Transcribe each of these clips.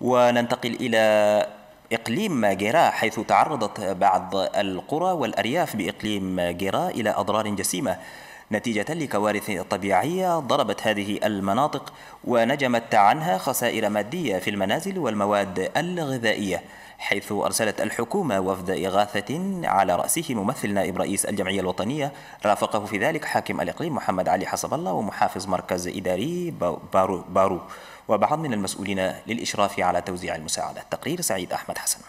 وننتقل إلى إقليم ماجيرا حيث تعرضت بعض القرى والأرياف بإقليم ماجيرا إلى أضرار جسيمة نتيجة لكوارث طبيعية ضربت هذه المناطق ونجمت عنها خسائر مادية في المنازل والمواد الغذائية حيث أرسلت الحكومة وفد إغاثة على رأسه ممثل نائب رئيس الجمعية الوطنية رافقه في ذلك حاكم الإقليم محمد علي حسب الله ومحافظ مركز إداري بارو, بارو وبعض من المسؤولين للإشراف على توزيع المساعدة تقرير سعيد أحمد حسن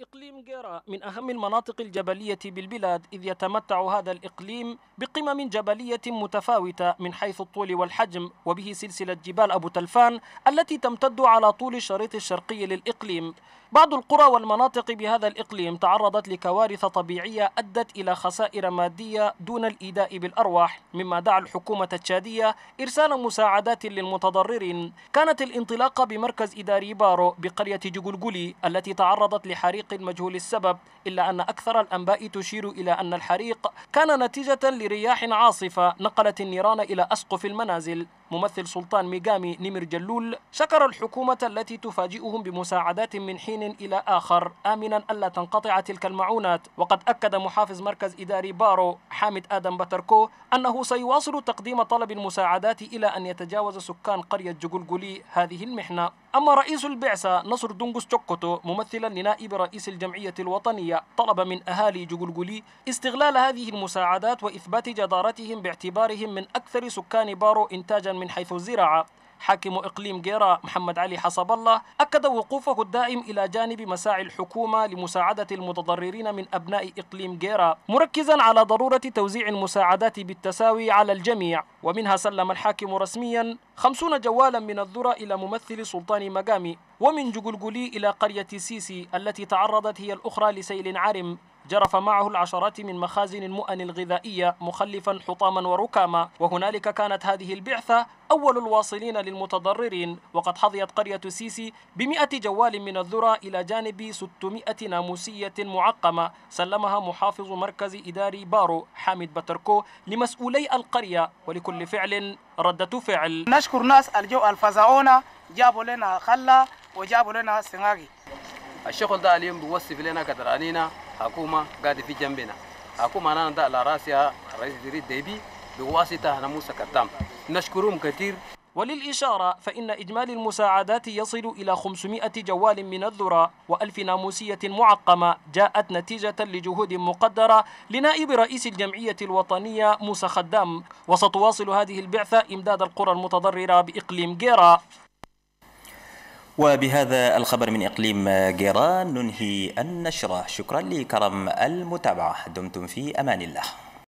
إقليم جيرا من أهم المناطق الجبلية بالبلاد إذ يتمتع هذا الإقليم بقمم جبلية متفاوتة من حيث الطول والحجم وبه سلسلة جبال أبو تلفان التي تمتد على طول الشريط الشرقي للإقليم بعض القرى والمناطق بهذا الإقليم تعرضت لكوارث طبيعية أدت إلى خسائر مادية دون الإيداء بالأرواح مما دعا الحكومة التشادية إرسال مساعدات للمتضررين كانت الانطلاقة بمركز إداري بارو بقرية جوجلجولي التي تعرضت لحريق حريق مجهول السبب إلا أن أكثر الأنباء تشير إلى أن الحريق كان نتيجة لرياح عاصفة نقلت النيران إلى أسقف المنازل ممثل سلطان ميغامي نمر جلول شكر الحكومة التي تفاجئهم بمساعدات من حين إلى آخر آمنا ألا تنقطع تلك المعونات وقد أكد محافظ مركز إداري بارو حامد آدم بتركو أنه سيواصل تقديم طلب المساعدات إلى أن يتجاوز سكان قرية جوجلجولي هذه المحنة أما رئيس البعثة نصر دونغوس تشوكوتو ممثلا لنائب رئيس الجمعية الوطنية طلب من أهالي جوجلجولي استغلال هذه المساعدات وإثبات جدارتهم باعتبارهم من أكثر سكان بارو إنتاجا من حيث الزراعة حاكم إقليم جيرا محمد علي حسب الله أكد وقوفه الدائم إلى جانب مساعي الحكومة لمساعدة المتضررين من أبناء إقليم جيرا مركزا على ضرورة توزيع المساعدات بالتساوي على الجميع ومنها سلم الحاكم رسميا خمسون جوالا من الذرة إلى ممثل سلطان مقامي ومن جوجلجولي إلى قرية سيسي التي تعرضت هي الأخرى لسيل عارم جرف معه العشرات من مخازن المؤن الغذائية مخلفا حطاما وركاما وهنالك كانت هذه البعثة أول الواصلين للمتضررين وقد حظيت قرية سيسي بمئة جوال من الذرة إلى جانب 600 ناموسية معقمة سلمها محافظ مركز إداري بارو حامد بتركو لمسؤولي القرية ولكل فعل ردة فعل نشكر ناس الجو الفزعونا جابوا لنا خلا وجابوا لنا سناغي الشغل ده اليوم بيوصف لنا علينا حكومة قاعدة في جنبنا حكومة أنا ده على رأسها رئيس جريد ديبي بواسطة أنا موسى كتام نشكرهم كثير وللإشارة فإن إجمالي المساعدات يصل إلى 500 جوال من الذرة وألف ناموسية معقمة جاءت نتيجة لجهود مقدرة لنائب رئيس الجمعية الوطنية موسى خدام وستواصل هذه البعثة إمداد القرى المتضررة بإقليم جيرا وبهذا الخبر من إقليم جيران ننهي النشرة شكرا لكرم المتابعة دمتم في أمان الله